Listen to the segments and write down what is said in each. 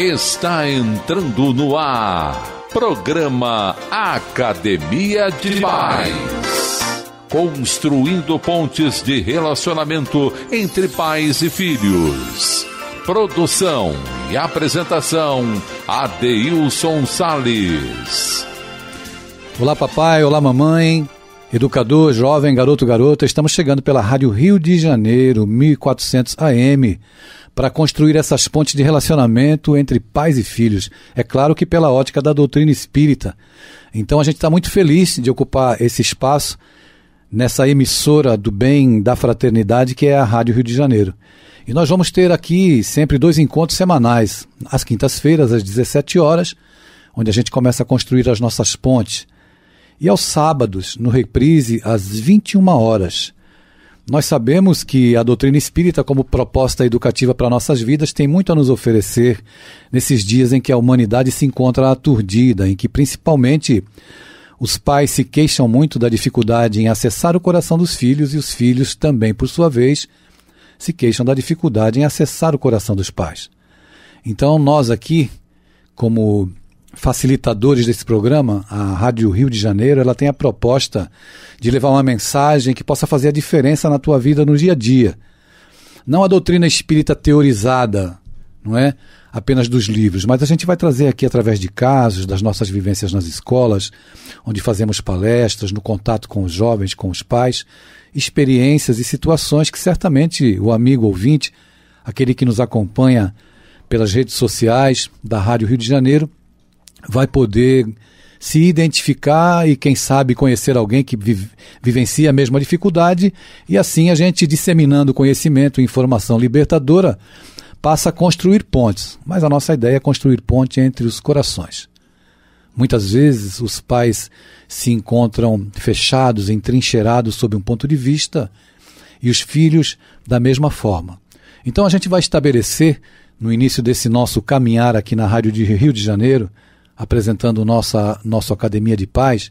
Está entrando no ar. Programa Academia de Paz. Construindo pontes de relacionamento entre pais e filhos. Produção e apresentação Adeilson Sales. Olá papai, olá mamãe. Educador, jovem, garoto, garota, estamos chegando pela Rádio Rio de Janeiro, 1400 AM, para construir essas pontes de relacionamento entre pais e filhos. É claro que pela ótica da doutrina espírita. Então a gente está muito feliz de ocupar esse espaço nessa emissora do bem, da fraternidade, que é a Rádio Rio de Janeiro. E nós vamos ter aqui sempre dois encontros semanais, às quintas-feiras, às 17 horas, onde a gente começa a construir as nossas pontes e aos sábados, no reprise, às 21 horas. Nós sabemos que a doutrina espírita, como proposta educativa para nossas vidas, tem muito a nos oferecer nesses dias em que a humanidade se encontra aturdida, em que principalmente os pais se queixam muito da dificuldade em acessar o coração dos filhos e os filhos também, por sua vez, se queixam da dificuldade em acessar o coração dos pais. Então, nós aqui, como facilitadores desse programa, a Rádio Rio de Janeiro, ela tem a proposta de levar uma mensagem que possa fazer a diferença na tua vida no dia a dia. Não a doutrina espírita teorizada, não é? Apenas dos livros, mas a gente vai trazer aqui através de casos, das nossas vivências nas escolas, onde fazemos palestras, no contato com os jovens, com os pais, experiências e situações que certamente o amigo ouvinte, aquele que nos acompanha pelas redes sociais da Rádio Rio de Janeiro, vai poder se identificar e, quem sabe, conhecer alguém que vive, vivencia a mesma dificuldade, e assim a gente, disseminando conhecimento e informação libertadora, passa a construir pontes. Mas a nossa ideia é construir ponte entre os corações. Muitas vezes os pais se encontram fechados, entrincheirados sob um ponto de vista, e os filhos da mesma forma. Então a gente vai estabelecer, no início desse nosso caminhar aqui na Rádio de Rio de Janeiro, apresentando nossa, nossa Academia de Paz,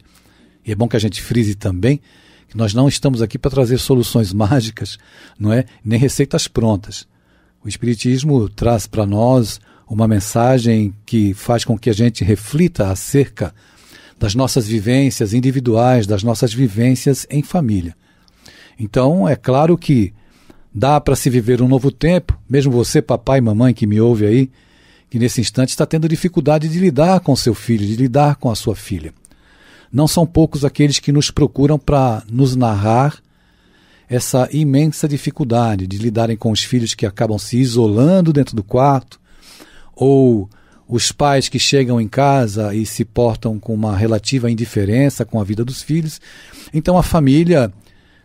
e é bom que a gente frise também, que nós não estamos aqui para trazer soluções mágicas, não é? Nem receitas prontas. O Espiritismo traz para nós uma mensagem que faz com que a gente reflita acerca das nossas vivências individuais, das nossas vivências em família. Então, é claro que dá para se viver um novo tempo, mesmo você, papai e mamãe que me ouve aí, que nesse instante está tendo dificuldade de lidar com seu filho, de lidar com a sua filha. Não são poucos aqueles que nos procuram para nos narrar essa imensa dificuldade de lidarem com os filhos que acabam se isolando dentro do quarto, ou os pais que chegam em casa e se portam com uma relativa indiferença com a vida dos filhos. Então a família,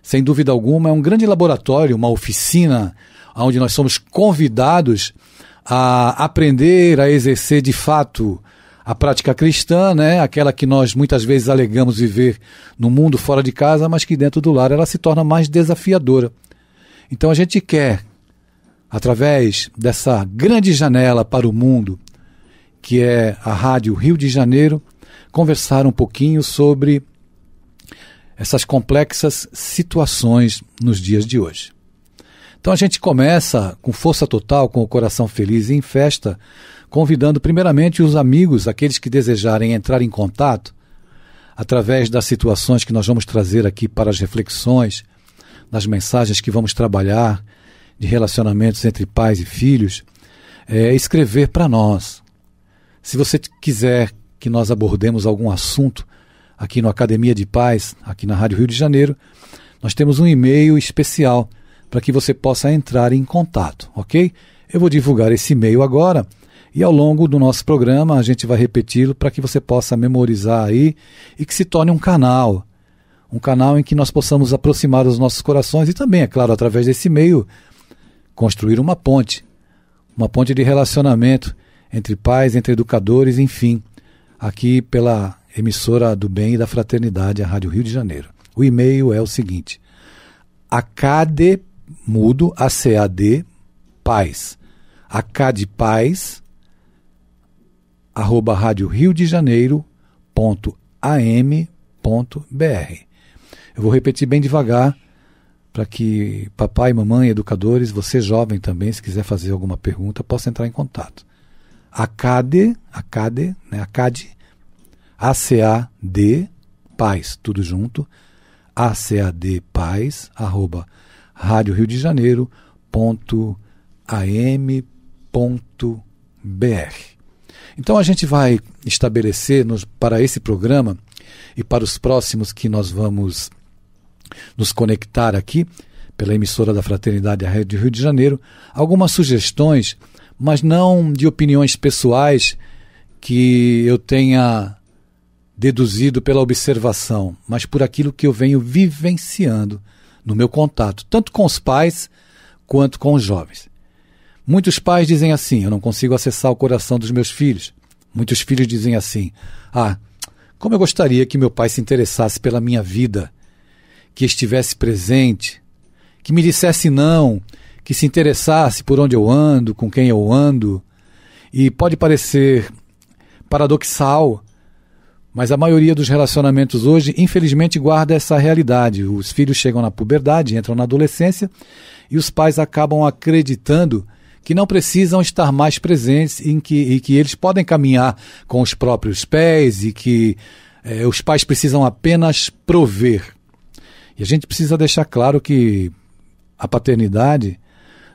sem dúvida alguma, é um grande laboratório, uma oficina onde nós somos convidados a aprender a exercer de fato a prática cristã, né, aquela que nós muitas vezes alegamos viver no mundo fora de casa, mas que dentro do lar ela se torna mais desafiadora. Então a gente quer, através dessa grande janela para o mundo, que é a Rádio Rio de Janeiro, conversar um pouquinho sobre essas complexas situações nos dias de hoje. Então a gente começa com força total, com o coração feliz e em festa, convidando primeiramente os amigos, aqueles que desejarem entrar em contato, através das situações que nós vamos trazer aqui para as reflexões, nas mensagens que vamos trabalhar de relacionamentos entre pais e filhos, é escrever para nós. Se você quiser que nós abordemos algum assunto aqui no Academia de Paz, aqui na Rádio Rio de Janeiro, nós temos um e-mail especial para que você possa entrar em contato, ok? Eu vou divulgar esse e-mail agora e ao longo do nosso programa a gente vai repeti-lo para que você possa memorizar aí e que se torne um canal. Um canal em que nós possamos aproximar os nossos corações e também, é claro, através desse meio, construir uma ponte. Uma ponte de relacionamento entre pais, entre educadores, enfim, aqui pela emissora do bem e da fraternidade, a Rádio Rio de Janeiro. O e-mail é o seguinte: acade.com mudo, a CAD Paz. A CAD Paz, arroba rádio Rio de Janeiro, ponto am, ponto br. Eu vou repetir bem devagar para que papai, mamãe, educadores, você jovem também, se quiser fazer alguma pergunta, possa entrar em contato. ACADE, ACADE, né? ACADE, ACAD, paz, tudo junto, paz arroba rádio Rio de Janeiro ponto am ponto br. Então a gente vai estabelecer nos, para esse programa e para os próximos que nós vamos nos conectar aqui pela emissora da Fraternidade Rádio Rio de Janeiro algumas sugestões, mas não de opiniões pessoais que eu tenha deduzido pela observação, mas por aquilo que eu venho vivenciando no meu contato, tanto com os pais quanto com os jovens. Muitos pais dizem assim: eu não consigo acessar o coração dos meus filhos. Muitos filhos dizem assim: ah, como eu gostaria que meu pai se interessasse pela minha vida, que estivesse presente, que me dissesse não, que se interessasse por onde eu ando, com quem eu ando. E pode parecer paradoxal, mas a maioria dos relacionamentos hoje, infelizmente, guarda essa realidade. Os filhos chegam na puberdade, entram na adolescência e os pais acabam acreditando que não precisam estar mais presentes em que, e que eles podem caminhar com os próprios pés e que eh, os pais precisam apenas prover. E a gente precisa deixar claro que a paternidade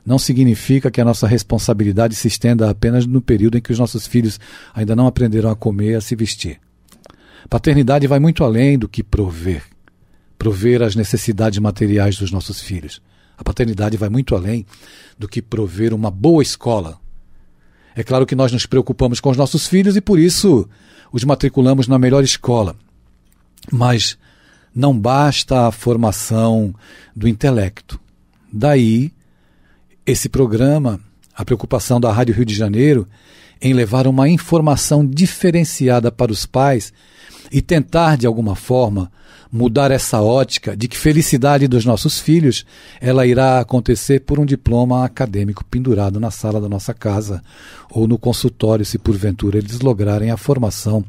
não significa que a nossa responsabilidade se estenda apenas no período em que os nossos filhos ainda não aprenderam a comer e a se vestir. Paternidade vai muito além do que prover prover as necessidades materiais dos nossos filhos. A paternidade vai muito além do que prover uma boa escola. É claro que nós nos preocupamos com os nossos filhos e por isso os matriculamos na melhor escola. Mas não basta a formação do intelecto. Daí esse programa, a preocupação da Rádio Rio de Janeiro em levar uma informação diferenciada para os pais e tentar, de alguma forma, mudar essa ótica de que felicidade dos nossos filhos ela irá acontecer por um diploma acadêmico pendurado na sala da nossa casa ou no consultório, se porventura eles lograrem a formação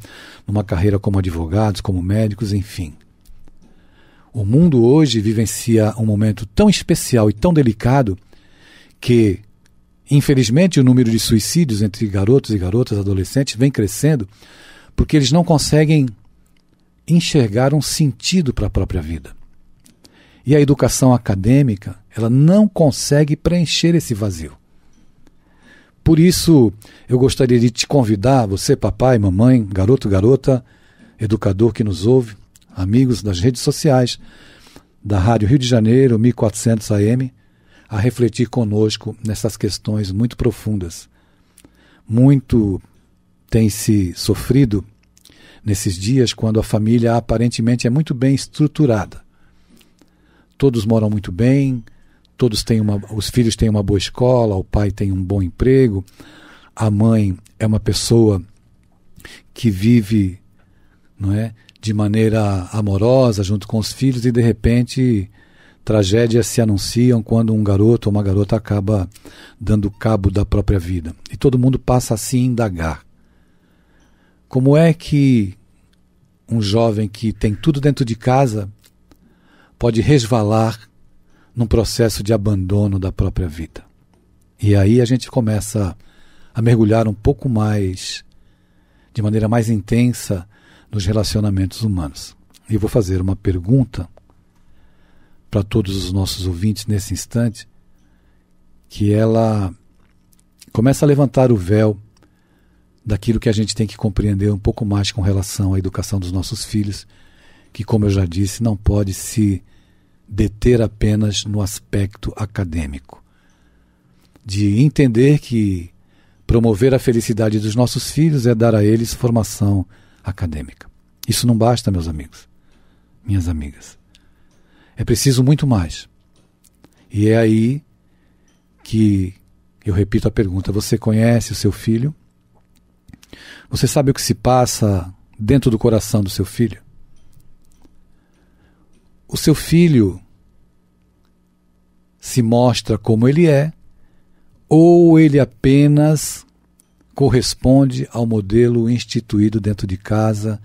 numa carreira como advogados, como médicos, enfim. O mundo hoje vivencia um momento tão especial e tão delicado que, infelizmente, o número de suicídios entre garotos e garotas adolescentes vem crescendo porque eles não conseguem enxergar um sentido para a própria vida. E a educação acadêmica, ela não consegue preencher esse vazio. Por isso, eu gostaria de te convidar, você, papai, mamãe, garoto, garota, educador que nos ouve, amigos das redes sociais, da Rádio Rio de Janeiro, 1400 AM, a refletir conosco nessas questões muito profundas. Muito tem se sofrido nesses dias quando a família aparentemente é muito bem estruturada. Todos moram muito bem, todos têm uma, os filhos têm uma boa escola, o pai tem um bom emprego, a mãe é uma pessoa que vive, não é, de maneira amorosa junto com os filhos e de repente tragédias se anunciam quando um garoto ou uma garota acaba dando cabo da própria vida. E todo mundo passa a se indagar. Como é que um jovem que tem tudo dentro de casa pode resvalar num processo de abandono da própria vida. E aí a gente começa a mergulhar um pouco mais, de maneira mais intensa, nos relacionamentos humanos. E vou fazer uma pergunta para todos os nossos ouvintes nesse instante, que ela começa a levantar o véu daquilo que a gente tem que compreender um pouco mais com relação à educação dos nossos filhos, que, como eu já disse, não pode se deter apenas no aspecto acadêmico. De entender que promover a felicidade dos nossos filhos é dar a eles formação acadêmica. Isso não basta, meus amigos, minhas amigas. É preciso muito mais. E é aí que eu repito a pergunta: você conhece o seu filho? Você sabe o que se passa dentro do coração do seu filho? O seu filho se mostra como ele é, ou ele apenas corresponde ao modelo instituído dentro de casa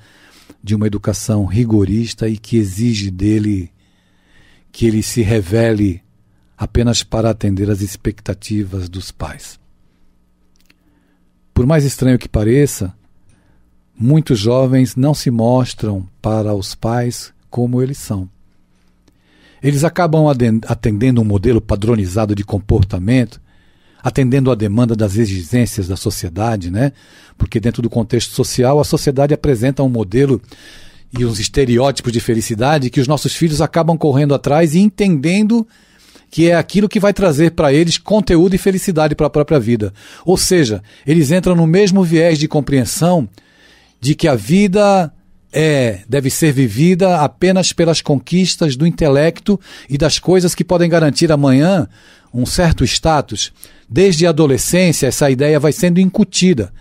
de uma educação rigorista e que exige dele que ele se revele apenas para atender às expectativas dos pais. Por mais estranho que pareça, muitos jovens não se mostram para os pais como eles são. Eles acabam atendendo um modelo padronizado de comportamento, atendendo à demanda das exigências da sociedade, né? Porque dentro do contexto social, a sociedade apresenta um modelo e uns estereótipos de felicidade que os nossos filhos acabam correndo atrás e entendendo que é aquilo que vai trazer para eles conteúdo e felicidade para a própria vida. Ou seja, eles entram no mesmo viés de compreensão de que a vida é deve ser vivida apenas pelas conquistas do intelecto e das coisas que podem garantir amanhã um certo status. Desde a adolescência essa ideia vai sendo incutida.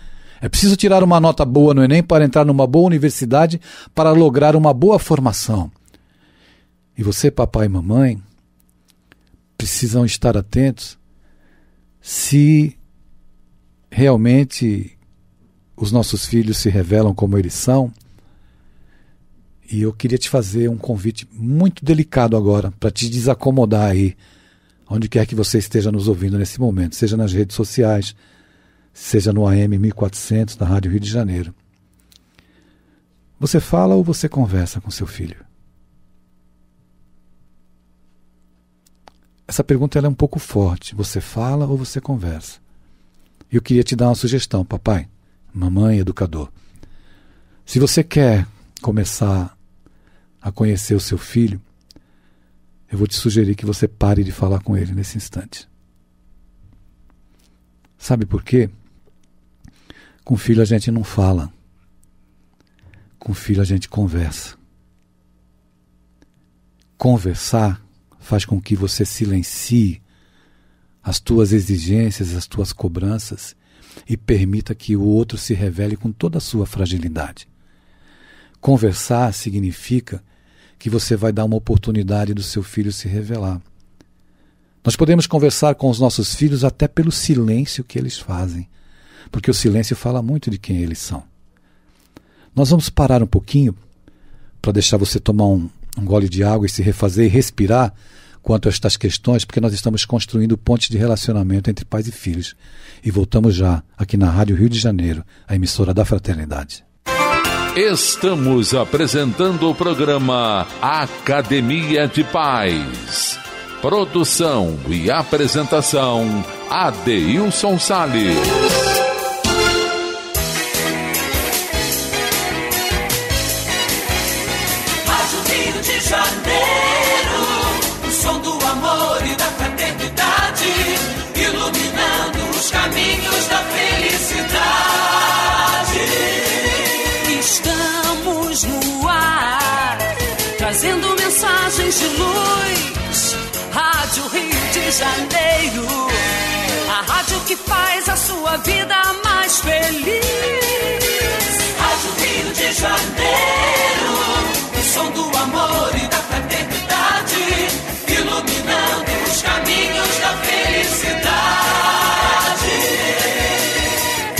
É preciso tirar uma nota boa no Enem para entrar numa boa universidade para lograr uma boa formação. E você, papai e mamãe, precisam estar atentos se realmente os nossos filhos se revelam como eles são. E eu queria te fazer um convite muito delicado agora, para te desacomodar aí, onde quer que você esteja nos ouvindo nesse momento, seja nas redes sociais, seja no AM 1400 da Rádio Rio de Janeiro. Você fala ou você conversa com seu filho? essa pergunta é um pouco forte. Você fala ou você conversa? Eu queria te dar uma sugestão, papai, mamãe, educador. Se você quer começar a conhecer o seu filho, eu vou te sugerir que você pare de falar com ele nesse instante. Sabe por quê? Com filho a gente não fala. Com filho a gente conversa. Conversar faz com que você silencie as tuas exigências, as tuas cobranças e permita que o outro se revele com toda a sua fragilidade. Conversar significa que você vai dar uma oportunidade do seu filho se revelar. Nós podemos conversar com os nossos filhos até pelo silêncio que eles fazem, porque o silêncio fala muito de quem eles são. Nós vamos parar um pouquinho para deixar você tomar um, um gole de água e se refazer e respirar quanto a estas questões, porque nós estamos construindo pontes de relacionamento entre pais e filhos. E voltamos já aqui na Rádio Rio de Janeiro, a emissora da Fraternidade. Estamos apresentando o programa Academia de Paz. Produção e apresentação Adeilson Salles. mensagens de luz. Rádio Rio de Janeiro, a rádio que faz a sua vida mais feliz. Rádio Rio de Janeiro, o som do amor e da fraternidade, iluminando os caminhos da felicidade.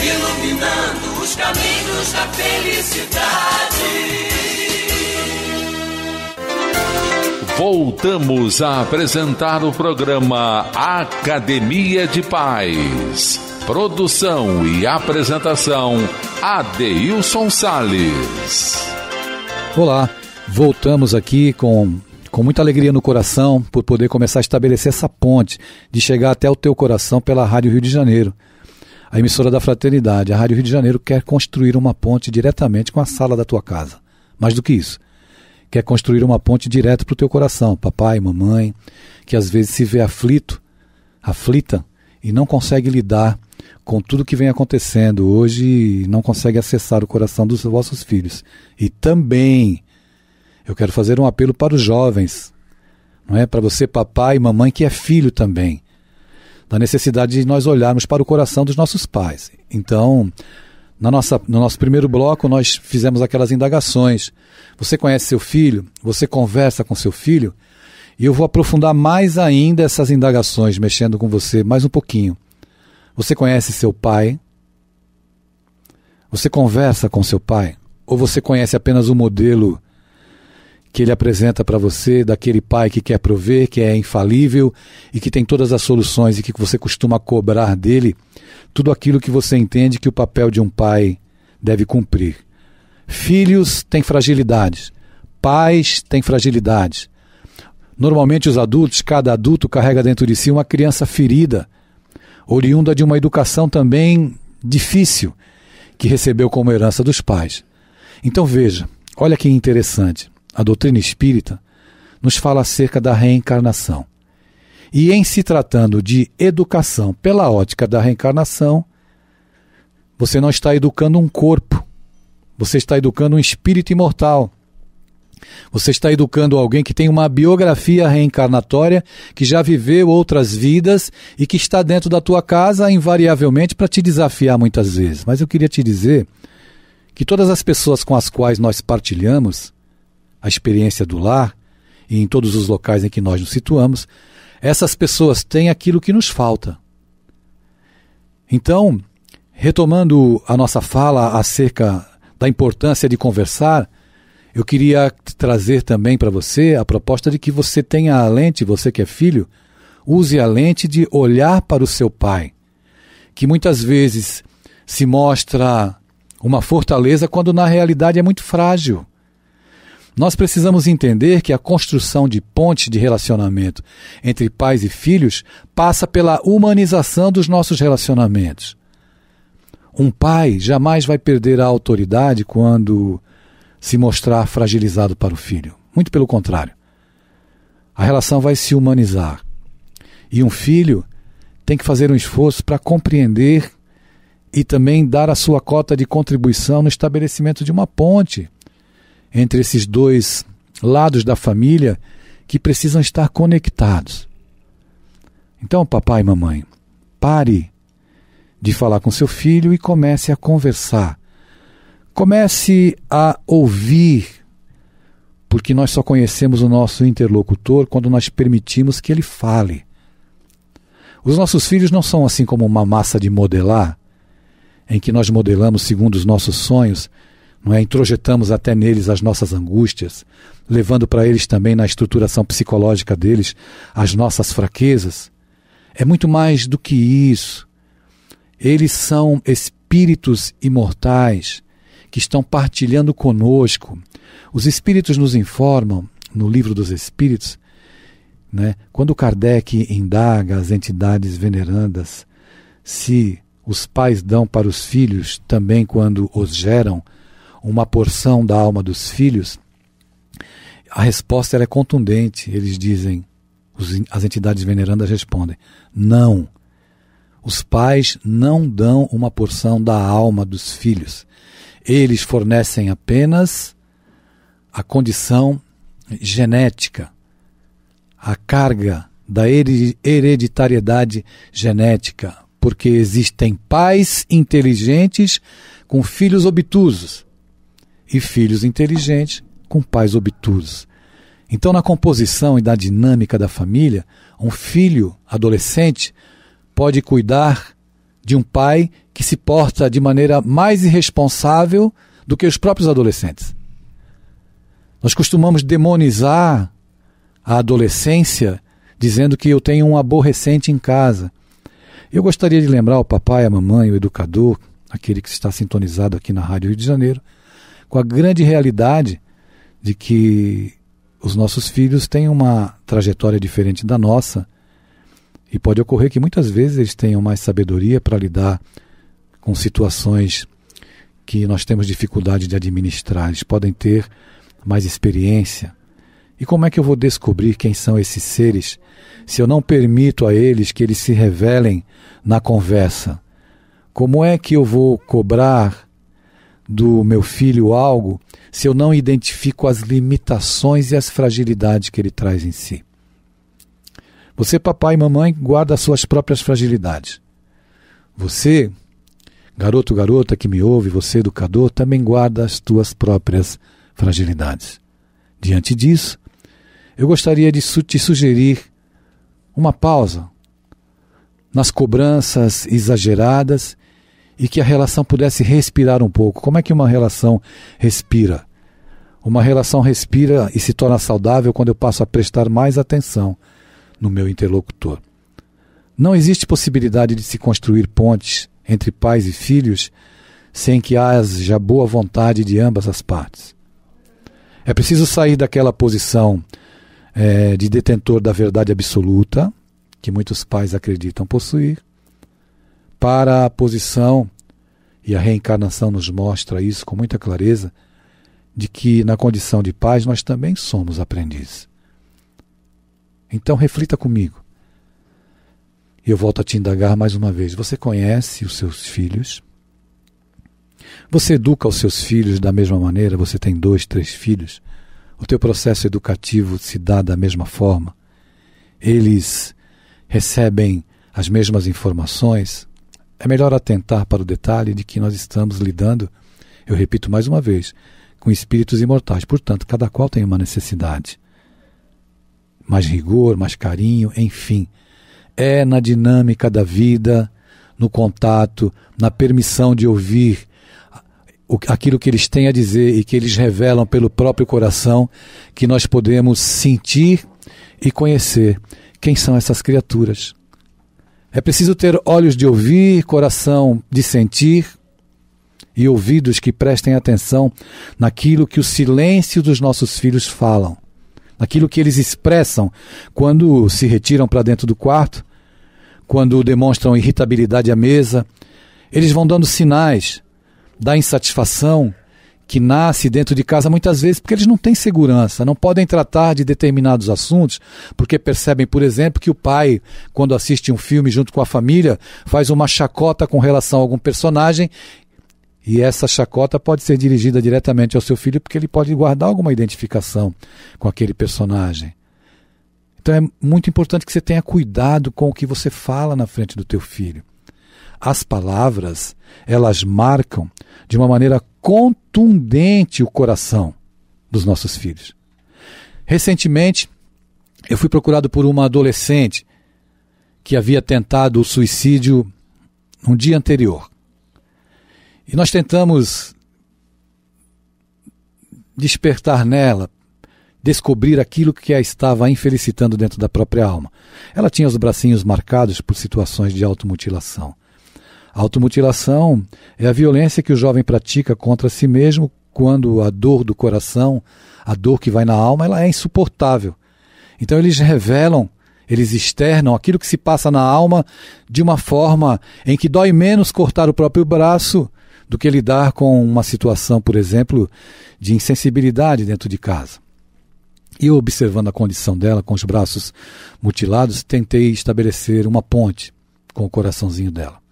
Iluminando os caminhos da felicidade. Voltamos a apresentar o programa Academia de Paz. Produção e apresentação Adeilson Sales. Olá, voltamos aqui com com muita alegria no coração por poder começar a estabelecer essa ponte de chegar até o teu coração pela Rádio Rio de Janeiro. A emissora da fraternidade, a Rádio Rio de Janeiro quer construir uma ponte diretamente com a sala da tua casa. Mais do que isso, quer construir uma ponte direto para o teu coração, papai, mamãe, que às vezes se vê aflito, aflita e não consegue lidar com tudo que vem acontecendo hoje, não consegue acessar o coração dos vossos filhos. E também eu quero fazer um apelo para os jovens, não é para você, papai e mamãe que é filho também, da necessidade de nós olharmos para o coração dos nossos pais. Então, na nossa, no nosso primeiro bloco, nós fizemos aquelas indagações. Você conhece seu filho? Você conversa com seu filho? E eu vou aprofundar mais ainda essas indagações, mexendo com você mais um pouquinho. Você conhece seu pai? Você conversa com seu pai? Ou você conhece apenas o modelo que ele apresenta para você, daquele pai que quer prover, que é infalível e que tem todas as soluções e que você costuma cobrar dele, tudo aquilo que você entende que o papel de um pai deve cumprir. Filhos têm fragilidades, pais têm fragilidades. Normalmente, os adultos, cada adulto carrega dentro de si uma criança ferida, oriunda de uma educação também difícil que recebeu como herança dos pais. Então veja, olha que interessante a doutrina espírita, nos fala acerca da reencarnação. E em se tratando de educação pela ótica da reencarnação, você não está educando um corpo, você está educando um espírito imortal. Você está educando alguém que tem uma biografia reencarnatória, que já viveu outras vidas e que está dentro da tua casa invariavelmente para te desafiar muitas vezes. Mas eu queria te dizer que todas as pessoas com as quais nós partilhamos a experiência do lar e em todos os locais em que nós nos situamos, essas pessoas têm aquilo que nos falta. Então, retomando a nossa fala acerca da importância de conversar, eu queria trazer também para você a proposta de que você tenha a lente, você que é filho, use a lente de olhar para o seu pai, que muitas vezes se mostra uma fortaleza quando na realidade é muito frágil. Nós precisamos entender que a construção de pontes de relacionamento entre pais e filhos passa pela humanização dos nossos relacionamentos. Um pai jamais vai perder a autoridade quando se mostrar fragilizado para o filho. Muito pelo contrário. A relação vai se humanizar. E um filho tem que fazer um esforço para compreender e também dar a sua cota de contribuição no estabelecimento de uma ponte entre esses dois lados da família que precisam estar conectados. Então, papai e mamãe, pare de falar com seu filho e comece a conversar. Comece a ouvir, porque nós só conhecemos o nosso interlocutor quando nós permitimos que ele fale. Os nossos filhos não são assim como uma massa de modelar, em que nós modelamos segundo os nossos sonhos não é? introjetamos até neles as nossas angústias, levando para eles também na estruturação psicológica deles as nossas fraquezas. É muito mais do que isso. Eles são espíritos imortais que estão partilhando conosco. Os espíritos nos informam no livro dos Espíritos, né, quando Kardec indaga as entidades venerandas se os pais dão para os filhos também quando os geram uma porção da alma dos filhos, a resposta é contundente. Eles dizem, os, as entidades venerandas respondem: não. Os pais não dão uma porção da alma dos filhos. Eles fornecem apenas a condição genética, a carga da hereditariedade genética, porque existem pais inteligentes com filhos obtusos e filhos inteligentes com pais obtusos. Então, na composição e da dinâmica da família, um filho adolescente pode cuidar de um pai que se porta de maneira mais irresponsável do que os próprios adolescentes. Nós costumamos demonizar a adolescência dizendo que eu tenho um aborrecente em casa. Eu gostaria de lembrar ao papai, à mamãe, ao educador, aquele que está sintonizado aqui na Rádio Rio de Janeiro, com a grande realidade de que os nossos filhos têm uma trajetória diferente da nossa e pode ocorrer que muitas vezes eles tenham mais sabedoria para lidar com situações que nós temos dificuldade de administrar. Eles podem ter mais experiência. E como é que eu vou descobrir quem são esses seres se eu não permito a eles que eles se revelem na conversa? Como é que eu vou cobrar do meu filho algo se eu não identifico as limitações e as fragilidades que ele traz em si. Você, papai e mamãe, guarda as suas próprias fragilidades. Você, garoto, garota que me ouve, você, educador, também guarda as suas próprias fragilidades. Diante disso, eu gostaria de te sugerir uma pausa nas cobranças exageradas e que a relação pudesse respirar um pouco. Como é que uma relação respira? Uma relação respira e se torna saudável quando eu passo a prestar mais atenção no meu interlocutor. Não existe possibilidade de se construir pontes entre pais e filhos sem que haja boa vontade de ambas as partes. É preciso sair daquela posição é, de detentor da verdade absoluta, que muitos pais acreditam possuir, para a posição, e a reencarnação nos mostra isso com muita clareza, de que na condição de paz nós também somos aprendizes. Então reflita comigo. E eu volto a te indagar mais uma vez. Você conhece os seus filhos? Você educa os seus filhos da mesma maneira? Você tem dois, três filhos? O teu processo educativo se dá da mesma forma? Eles recebem as mesmas informações? É melhor atentar para o detalhe de que nós estamos lidando, eu repito mais uma vez, com espíritos imortais, portanto, cada qual tem uma necessidade. Mais rigor, mais carinho, enfim. É na dinâmica da vida, no contato, na permissão de ouvir aquilo que eles têm a dizer e que eles revelam pelo próprio coração, que nós podemos sentir e conhecer quem são essas criaturas. É preciso ter olhos de ouvir, coração de sentir e ouvidos que prestem atenção naquilo que o silêncio dos nossos filhos falam, naquilo que eles expressam quando se retiram para dentro do quarto, quando demonstram irritabilidade à mesa. Eles vão dando sinais da insatisfação que nasce dentro de casa muitas vezes porque eles não têm segurança, não podem tratar de determinados assuntos, porque percebem, por exemplo, que o pai, quando assiste um filme junto com a família, faz uma chacota com relação a algum personagem e essa chacota pode ser dirigida diretamente ao seu filho porque ele pode guardar alguma identificação com aquele personagem. Então é muito importante que você tenha cuidado com o que você fala na frente do teu filho. As palavras, elas marcam de uma maneira contundente o coração dos nossos filhos. Recentemente, eu fui procurado por uma adolescente que havia tentado o suicídio um dia anterior. E nós tentamos despertar nela, descobrir aquilo que a estava infelicitando dentro da própria alma. Ela tinha os bracinhos marcados por situações de automutilação. A automutilação é a violência que o jovem pratica contra si mesmo quando a dor do coração, a dor que vai na alma, ela é insuportável. Então eles revelam, eles externam aquilo que se passa na alma de uma forma em que dói menos cortar o próprio braço do que lidar com uma situação, por exemplo, de insensibilidade dentro de casa. E observando a condição dela, com os braços mutilados, tentei estabelecer uma ponte com o coraçãozinho dela.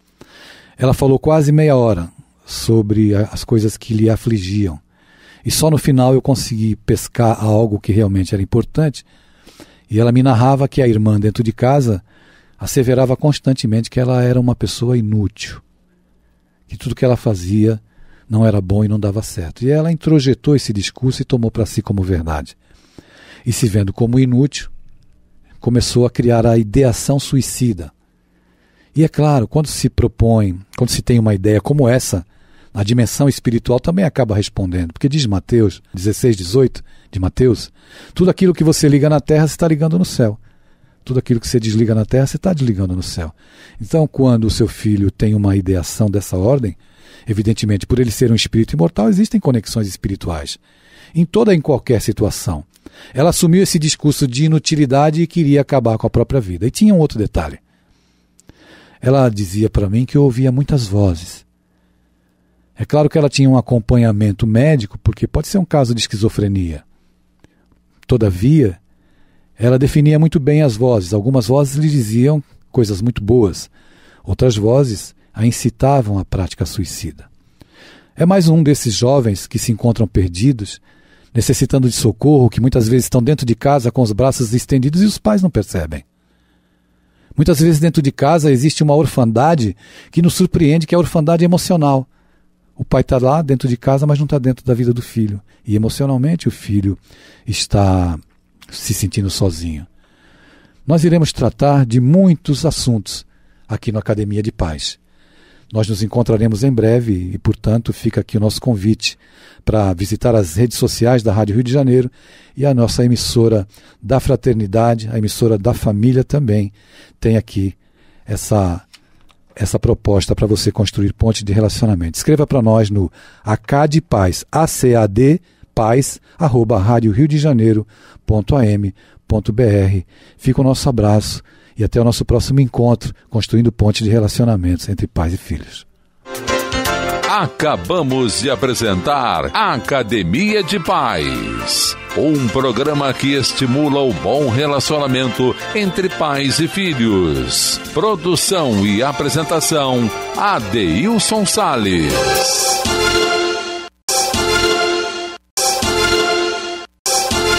Ela falou quase meia hora sobre as coisas que lhe afligiam. E só no final eu consegui pescar algo que realmente era importante. E ela me narrava que a irmã, dentro de casa, asseverava constantemente que ela era uma pessoa inútil, que tudo que ela fazia não era bom e não dava certo. E ela introjetou esse discurso e tomou para si como verdade. E se vendo como inútil, começou a criar a ideação suicida, e é claro, quando se propõe, quando se tem uma ideia como essa, a dimensão espiritual também acaba respondendo, porque diz Mateus 16, 18 de Mateus: tudo aquilo que você liga na terra, você está ligando no céu. Tudo aquilo que você desliga na terra, você está desligando no céu. Então, quando o seu filho tem uma ideação dessa ordem, evidentemente, por ele ser um espírito imortal, existem conexões espirituais. Em toda e em qualquer situação. Ela assumiu esse discurso de inutilidade e queria acabar com a própria vida. E tinha um outro detalhe. Ela dizia para mim que eu ouvia muitas vozes. É claro que ela tinha um acompanhamento médico, porque pode ser um caso de esquizofrenia. Todavia, ela definia muito bem as vozes. Algumas vozes lhe diziam coisas muito boas, outras vozes a incitavam à prática suicida. É mais um desses jovens que se encontram perdidos, necessitando de socorro, que muitas vezes estão dentro de casa com os braços estendidos e os pais não percebem. Muitas vezes dentro de casa existe uma orfandade que nos surpreende, que é a orfandade emocional. O pai está lá dentro de casa, mas não está dentro da vida do filho. E emocionalmente o filho está se sentindo sozinho. Nós iremos tratar de muitos assuntos aqui no Academia de Paz. Nós nos encontraremos em breve e, portanto, fica aqui o nosso convite para visitar as redes sociais da Rádio Rio de Janeiro e a nossa emissora da fraternidade, a emissora da família também tem aqui essa essa proposta para você construir ponte de relacionamento. Escreva para nós no ACAD Paz, ACAD Paz, arroba rádio Rio de Janeiro, ponto AM, ponto BR. Fica o nosso abraço e até o nosso próximo encontro, construindo pontes de relacionamentos entre pais e filhos. Acabamos de apresentar Academia de Pais, um programa que estimula o bom relacionamento entre pais e filhos. Produção e apresentação Adeilson Sales.